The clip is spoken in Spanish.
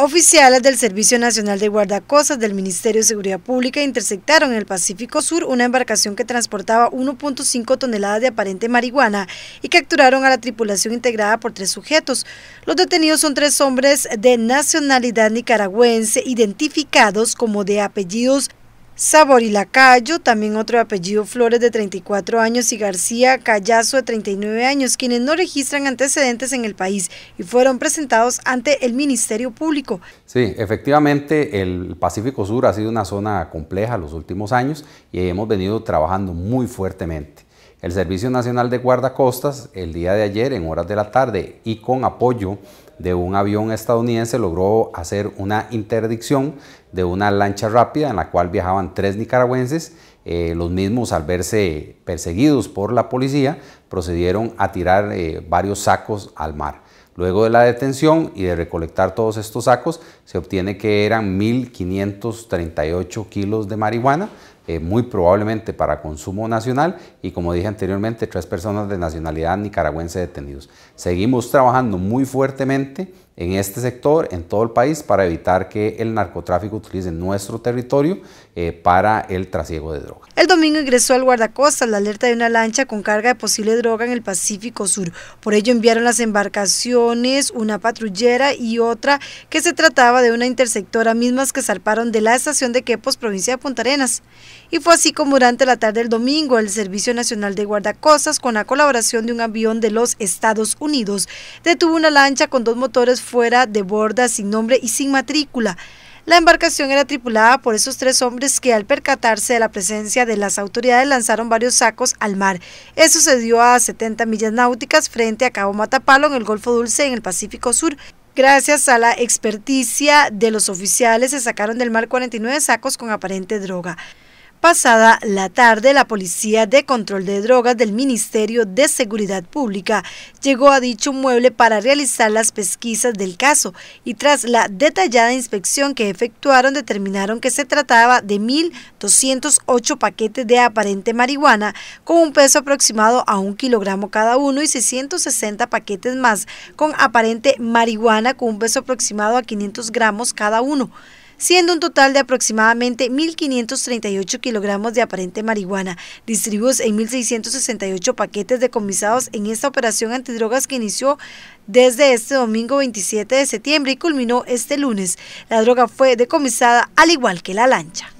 Oficiales del Servicio Nacional de Guardacostas del Ministerio de Seguridad Pública interceptaron en el Pacífico Sur una embarcación que transportaba 1.5 toneladas de aparente marihuana y capturaron a la tripulación integrada por tres sujetos. Los detenidos son tres hombres de nacionalidad nicaragüense identificados como de apellidos Sabor y Lacayo, también otro apellido Flores de 34 años y García Callazo de 39 años, quienes no registran antecedentes en el país y fueron presentados ante el Ministerio Público. Sí, efectivamente el Pacífico Sur ha sido una zona compleja los últimos años y hemos venido trabajando muy fuertemente. El Servicio Nacional de Guardacostas el día de ayer en horas de la tarde y con apoyo de un avión estadounidense logró hacer una interdicción de una lancha rápida en la cual viajaban tres nicaragüenses. Eh, los mismos, al verse perseguidos por la policía, procedieron a tirar eh, varios sacos al mar. Luego de la detención y de recolectar todos estos sacos, se obtiene que eran 1.538 kilos de marihuana, eh, muy probablemente para consumo nacional y como dije anteriormente, tres personas de nacionalidad nicaragüense detenidos. Seguimos trabajando muy fuertemente en este sector, en todo el país, para evitar que el narcotráfico utilice nuestro territorio eh, para el trasiego de droga. El domingo ingresó al guardacostas la alerta de una lancha con carga de posible droga en el Pacífico Sur. Por ello enviaron las embarcaciones, una patrullera y otra que se trataba de una intersectora, mismas que zarparon de la estación de Quepos, provincia de Punta Arenas. Y fue así como durante la tarde del domingo el Servicio Nacional de Guardacostas, con la colaboración de un avión de los Estados Unidos, detuvo una lancha con dos motores fuera de borda sin nombre y sin matrícula. La embarcación era tripulada por esos tres hombres que al percatarse de la presencia de las autoridades lanzaron varios sacos al mar. Eso se dio a 70 millas náuticas frente a Cabo Matapalo en el Golfo Dulce en el Pacífico Sur. Gracias a la experticia de los oficiales se sacaron del mar 49 sacos con aparente droga. Pasada la tarde, la Policía de Control de Drogas del Ministerio de Seguridad Pública llegó a dicho mueble para realizar las pesquisas del caso y tras la detallada inspección que efectuaron determinaron que se trataba de 1.208 paquetes de aparente marihuana con un peso aproximado a un kilogramo cada uno y 660 paquetes más con aparente marihuana con un peso aproximado a 500 gramos cada uno siendo un total de aproximadamente 1.538 kilogramos de aparente marihuana, distribuidos en 1.668 paquetes decomisados en esta operación antidrogas que inició desde este domingo 27 de septiembre y culminó este lunes. La droga fue decomisada al igual que la lancha.